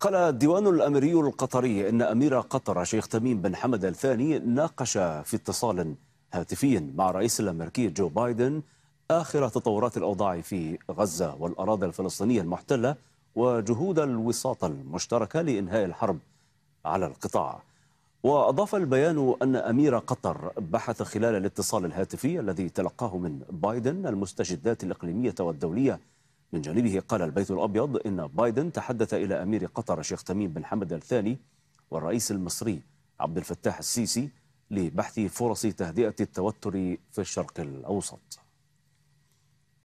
قال الديوان الأمري القطري إن أمير قطر شيخ تميم بن حمد الثاني ناقش في اتصال هاتفي مع الرئيس الأمريكي جو بايدن آخر تطورات الأوضاع في غزة والأراضي الفلسطينية المحتلة وجهود الوساطة المشتركة لإنهاء الحرب على القطاع وأضاف البيان أن أمير قطر بحث خلال الاتصال الهاتفي الذي تلقاه من بايدن المستجدات الإقليمية والدولية من جانبه قال البيت الأبيض إن بايدن تحدث إلى أمير قطر شيخ تميم بن حمد الثاني والرئيس المصري عبد الفتاح السيسي لبحث فرص تهدئة التوتر في الشرق الأوسط